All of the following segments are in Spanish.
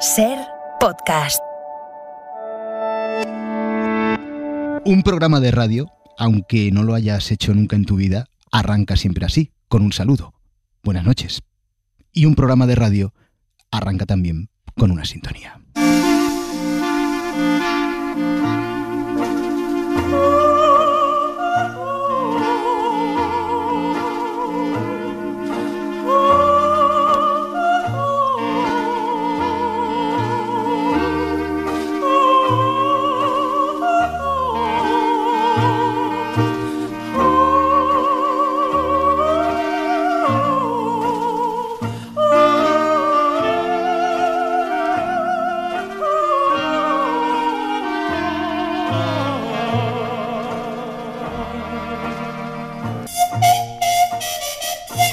Ser podcast. Un programa de radio, aunque no lo hayas hecho nunca en tu vida, arranca siempre así, con un saludo. Buenas noches. Y un programa de radio arranca también con una sintonía.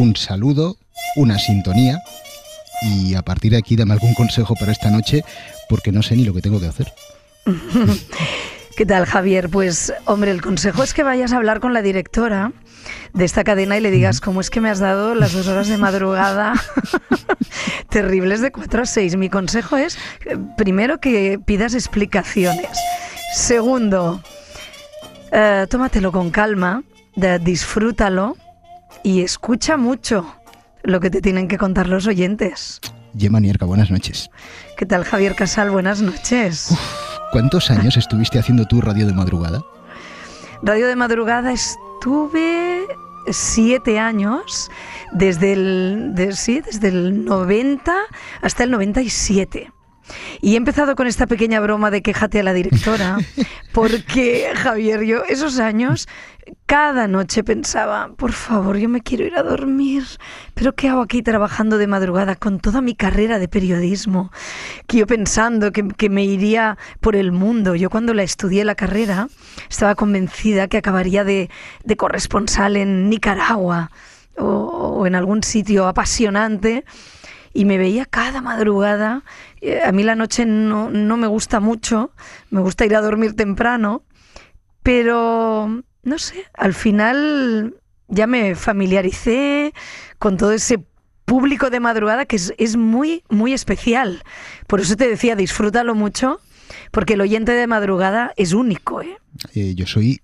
un saludo, una sintonía y a partir de aquí dame algún consejo para esta noche porque no sé ni lo que tengo que hacer. ¿Qué tal, Javier? Pues, hombre, el consejo es que vayas a hablar con la directora de esta cadena y le digas, ¿cómo es que me has dado las dos horas de madrugada terribles de 4 a 6? Mi consejo es, eh, primero, que pidas explicaciones. Segundo, eh, tómatelo con calma, disfrútalo y escucha mucho lo que te tienen que contar los oyentes. Yema Nierka, buenas noches. ¿Qué tal, Javier Casal? Buenas noches. ¿Cuántos años estuviste haciendo tu radio de madrugada? Radio de madrugada estuve siete años, desde el, desde el 90 hasta el 97. Y he empezado con esta pequeña broma de quéjate a la directora, porque Javier, yo esos años cada noche pensaba, por favor, yo me quiero ir a dormir, pero ¿qué hago aquí trabajando de madrugada con toda mi carrera de periodismo? Que yo pensando que, me iría por el mundo. Yo cuando la estudié la carrera estaba convencida que acabaría de, corresponsal en Nicaragua o en algún sitio apasionante y me veía cada madrugada. Eh, a mí la noche no, me gusta mucho, me gusta ir a dormir temprano, pero no sé, al final ya me familiaricé con todo ese público de madrugada que es, muy, muy especial. Por eso te decía, disfrútalo mucho, porque el oyente de madrugada es único. ¿eh? Eh, yo soy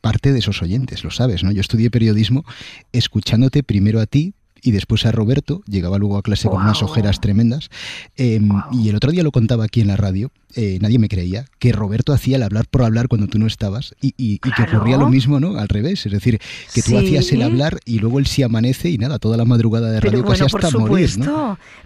parte de esos oyentes, lo sabes, ¿no? Yo estudié periodismo escuchándote primero a ti, y después a Roberto, llegaba luego a clase con unas ojeras tremendas. Em, y el otro día lo contaba aquí en la radio, eh, nadie me creía, que Roberto hacía el hablar por hablar cuando tú no estabas y, que ocurría lo mismo, ¿no? Al revés, es decir, que tú hacías el hablar y luego él sí amanece y nada, toda la madrugada de radio casi hasta morir.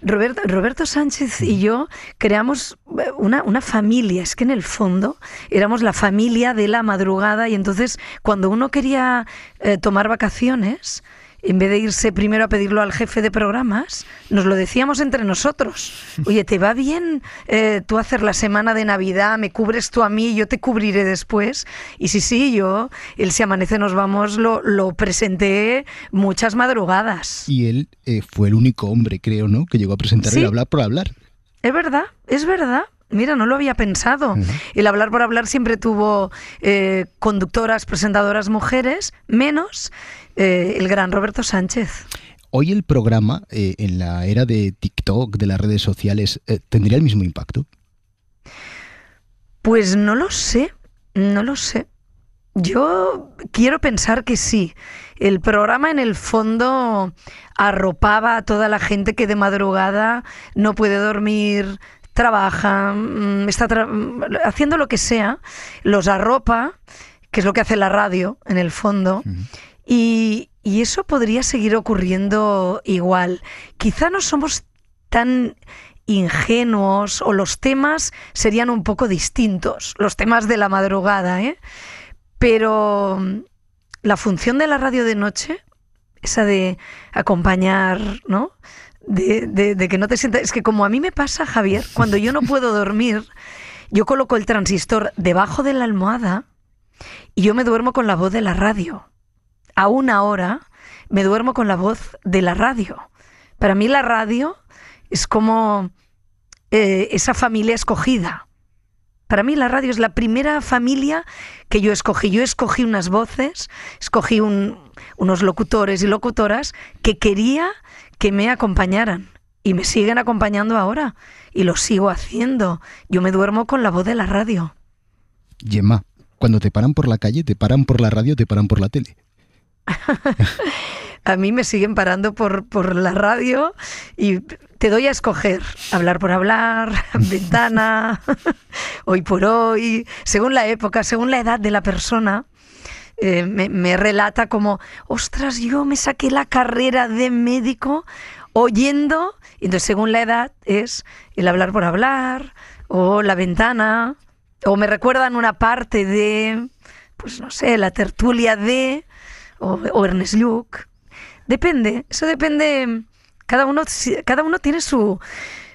Roberto, Roberto Sánchez y yo creamos eh, una, familia, es que en el fondo éramos la familia de la madrugada y entonces cuando uno quería eh, tomar vacaciones, en vez de irse primero a pedirlo al jefe de programas, nos lo decíamos entre nosotros. Oye, ¿te va bien eh, tú hacer la semana de Navidad? ¿Me cubres tú a mí? Yo te cubriré después. Y sí, sí, yo, él Si Amanece Nos Vamos, lo, presenté muchas madrugadas. Y él eh, fue el único hombre, creo, ¿no? Que llegó a presentar y el hablar por hablar. Es verdad, es verdad. Mira, no lo había pensado. El hablar por hablar siempre tuvo eh, conductoras, presentadoras mujeres, menos eh, el gran Roberto Sánchez. Hoy el programa, eh, en la era de TikTok, de las redes sociales, ¿tendría el mismo impacto? Pues no lo sé, no lo sé. Yo quiero pensar que sí. El programa en el fondo arropaba a toda la gente que de madrugada no puede dormir, trabaja, mm, está mm, haciendo lo que sea, los arropa, que es lo que hace la radio en el fondo, y, y eso podría seguir ocurriendo igual. Quizá no somos tan ingenuos o los temas serían un poco distintos, los temas de la madrugada, ¿eh? Pero mm, la función de la radio de noche, esa de acompañar, ¿no? de, que no te sientas. Es que como a mí me pasa, Javier, cuando yo no puedo dormir, yo coloco el transistor debajo de la almohada y yo me duermo con la voz de la radio. A una hora me duermo con la voz de la radio. Para mí la radio es como eh, esa familia escogida. Para mí la radio es la primera familia que yo escogí. Yo escogí unas voces, escogí unos locutores y locutoras que quería que me acompañaran y me siguen acompañando ahora y lo sigo haciendo. Yo me duermo con la voz de la radio. Yema, cuando te paran por la calle, te paran por la radio, te paran por la tele. a mí me siguen parando por, la radio y te doy a escoger hablar por hablar, ventana, hoy por hoy, según la época, según la edad de la persona. Eh, me, relata como, ostras, yo me saqué la carrera de médico oyendo, y entonces según la edad es el hablar por hablar, o la ventana, o me recuerdan una parte de, pues no sé, la tertulia de, o, Ernest Depende, eso depende. Cada uno, cada uno tiene su,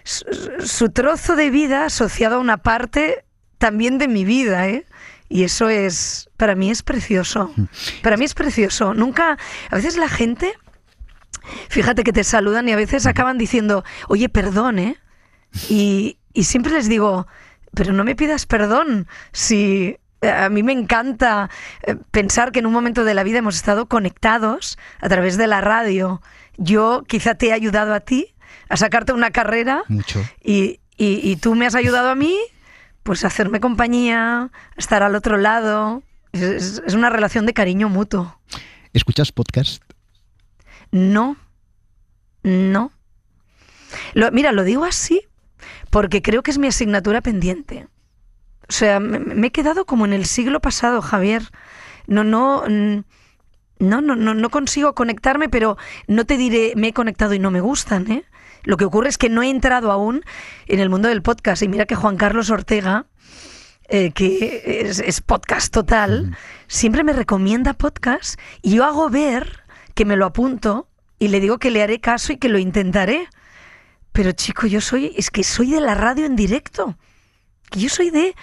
su, trozo de vida asociado a una parte también de mi vida, ¿eh? Y eso es, para mí es precioso. Mm. Para mí es precioso. Nunca, a veces la gente, fíjate que te saludan y a veces acaban diciendo, oye, perdón, ¿eh? Y, y siempre les digo, pero no me pidas perdón si a mí me encanta eh, pensar que en un momento de la vida hemos estado conectados a través de la radio. Yo quizá te he ayudado a ti a sacarte una carrera. Y, tú me has ayudado a mí, pues a hacerme compañía, a estar al otro lado. Es, una relación de cariño mutuo. ¿Escuchas podcast? No. No. mira, lo digo así porque creo que es mi asignatura pendiente. O sea, me, he quedado como en el siglo pasado, Javier. Mm, no, no. No, no, consigo conectarme, pero no te diré, me he conectado y no me gustan, ¿eh? Lo que ocurre es que no he entrado aún en el mundo del podcast. Y mira que Juan Carlos Ortega, eh, que es, podcast total, mm. siempre me recomienda podcast y yo hago ver que me lo apunto y le digo que le haré caso y que lo intentaré. Pero chico, yo soy, es que soy de la radio en directo que yo soy de,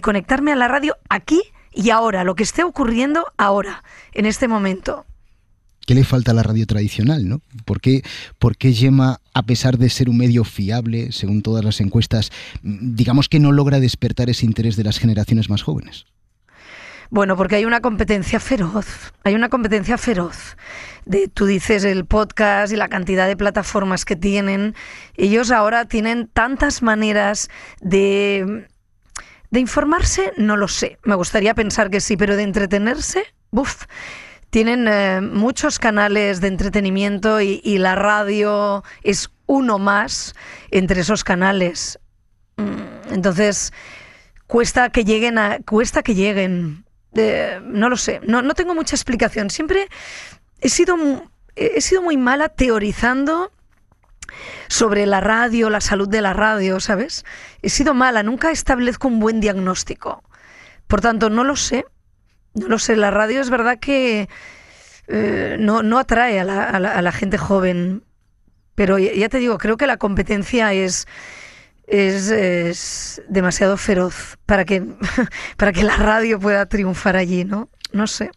conectarme a la radio aquí y ahora, lo que esté ocurriendo ahora, en este momento. ¿Qué le falta a la radio tradicional? ¿no? ¿Por, qué, Yema, a pesar de ser un medio fiable, según todas las encuestas, mm, digamos que no logra despertar ese interés de las generaciones más jóvenes? Bueno, porque hay una competencia feroz, hay una competencia feroz. De, tú dices el podcast y la cantidad de plataformas que tienen. Ellos ahora tienen tantas maneras de de informarse, no lo sé. Me gustaría pensar que sí, pero de entretenerse, ¡buf! Tienen eh, muchos canales de entretenimiento y, la radio es uno más entre esos canales. Mm, entonces, cuesta que lleguen a. cuesta que lleguen. no lo sé. No, tengo mucha explicación. Siempre he sido, he sido muy mala teorizando sobre la radio, la salud de la radio, ¿sabes? He sido mala, nunca establezco un buen diagnóstico. Por tanto, no lo sé. No lo sé, la radio es verdad que eh, no, atrae a la, gente joven. Pero ya te digo, creo que la competencia es, es, demasiado feroz para que, para que la radio pueda triunfar allí, ¿no? No sé.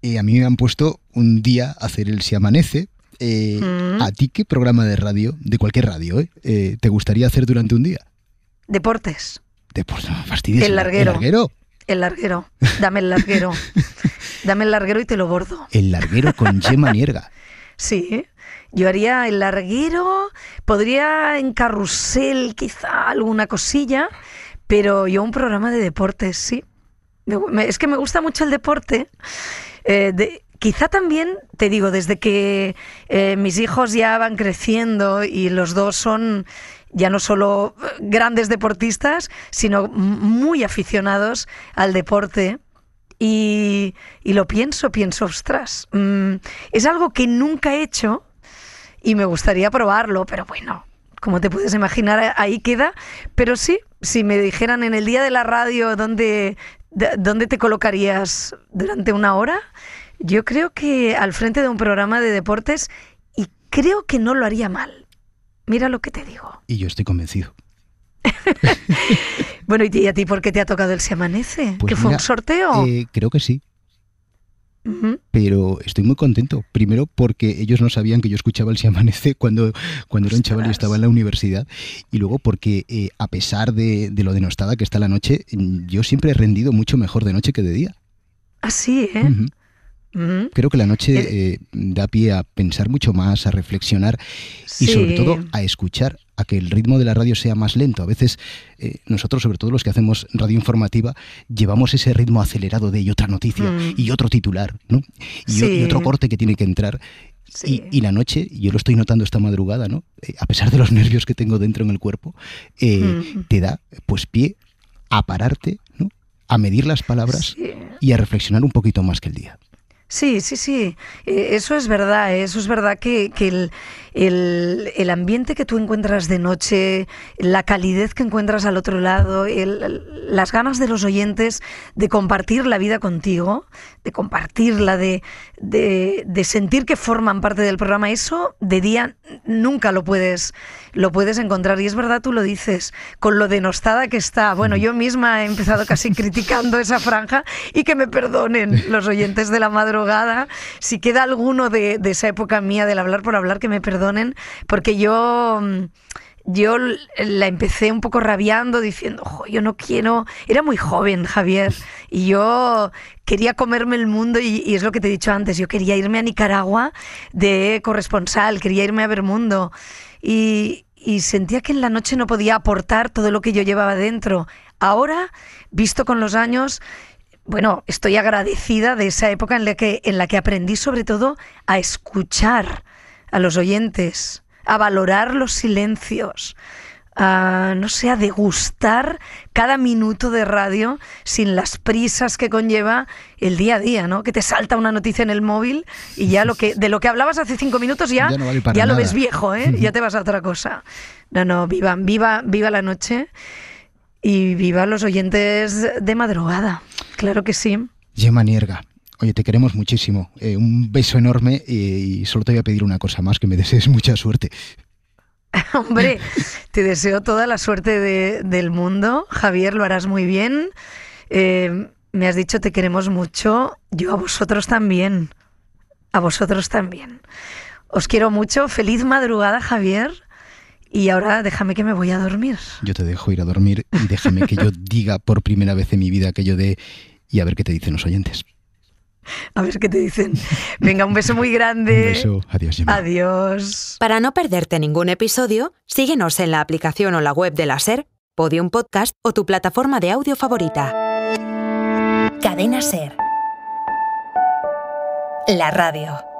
y a mí me han puesto un día a hacer el Si Amanece, eh, mm. ¿A ti qué programa de radio, de cualquier radio, eh, eh, te gustaría hacer durante un día? Deportes. Deportes, fastidioso. El larguero. El larguero. El larguero. Dame el larguero. Dame el larguero y te lo bordo. El larguero con Gemma Nierga. Sí, yo haría el larguero, podría en carrusel quizá alguna cosilla, pero yo un programa de deportes, sí. es que me gusta mucho el deporte quizá también, te digo, desde que eh, mis hijos ya van creciendo y los dos son ya no solo grandes deportistas, sino muy aficionados al deporte. Y, lo pienso, pienso, ostras, mm, es algo que nunca he hecho y me gustaría probarlo, pero bueno, como te puedes imaginar, eh, ahí queda. Pero sí, si me dijeran en el día de la radio dónde, dónde te colocarías durante una hora, yo creo que al frente de un programa de deportes y creo que no lo haría mal. Mira lo que te digo. Y yo estoy convencido. bueno, ¿y a ti por qué te ha tocado el Se Amanece? Pues ¿Que fue un sorteo? Eh, creo que sí. Pero estoy muy contento. Primero porque ellos no sabían que yo escuchaba el Si Amanece cuando, cuando era un chaval y estaba en la universidad. Y luego porque eh, a pesar de, de lo denostada que está la noche, yo siempre he rendido mucho mejor de noche que de día. Así, ¿eh? Creo que la noche eh, da pie a pensar mucho más, a reflexionar y sobre todo a escuchar, a que el ritmo de la radio sea más lento. A veces eh, nosotros, sobre todo los que hacemos radio informativa, llevamos ese ritmo acelerado de y otra noticia mm. y otro titular ¿no? y, otro corte que tiene que entrar. Y, la noche, yo lo estoy notando esta madrugada, ¿no? Eh, a pesar de los nervios que tengo dentro en el cuerpo, mm. te da pues pie a pararte, ¿no? A medir las palabras y a reflexionar un poquito más que el día. Sí, sí, sí, eh, eso es verdad, eh, eso es verdad que, el, ambiente que tú encuentras de noche, la calidez que encuentras al otro lado, las ganas de los oyentes de compartir la vida contigo, de compartirla, de, de, sentir que forman parte del programa, eso de día nunca lo puedes, lo puedes encontrar. Y es verdad, tú lo dices, con lo denostada que está. Bueno, yo misma he empezado casi criticando esa franja y que me perdonen los oyentes de la madre si queda alguno de, esa época mía del hablar por hablar, que me perdonen, porque yo mm, yo la empecé un poco rabiando, diciendo, yo no quiero, era muy joven Javier, y yo quería comerme el mundo, y, es lo que te he dicho antes, yo quería irme a Nicaragua de corresponsal, quería irme a ver mundo, y, y sentía que en la noche no podía aportar todo lo que yo llevaba dentro. Ahora, visto con los años, bueno, estoy agradecida de esa época en la que, en la que aprendí sobre todo a escuchar a los oyentes, a valorar los silencios, a, no sé, a degustar cada minuto de radio sin las prisas que conlleva el día a día, ¿no? Que te salta una noticia en el móvil y ya lo que de lo que hablabas hace cinco minutos ya, lo ves viejo, ¿eh? ya te vas a otra cosa. No, no, viva, viva, viva la noche. Y viva los oyentes de madrugada, claro que sí. Gemma Nierga. Oye, te queremos muchísimo. Eh, un beso enorme eh, y, solo te voy a pedir una cosa más, que me desees mucha suerte. Hombre, te deseo toda la suerte del mundo. Javier, lo harás muy bien. Eh, me has dicho te queremos mucho. Yo a vosotros también. A vosotros también. Os quiero mucho. Feliz madrugada, Javier. Y ahora déjame que me voy a dormir. Yo te dejo ir a dormir y déjame que yo diga por primera vez en mi vida aquello de y a ver qué te dicen los oyentes. A ver qué te dicen. Venga, un beso muy grande. Un beso. Adiós. Gemma. Adiós. Para no perderte ningún episodio, síguenos en la aplicación o la web de la SER, Podium Podcast o tu plataforma de audio favorita. Cadena SER. La radio.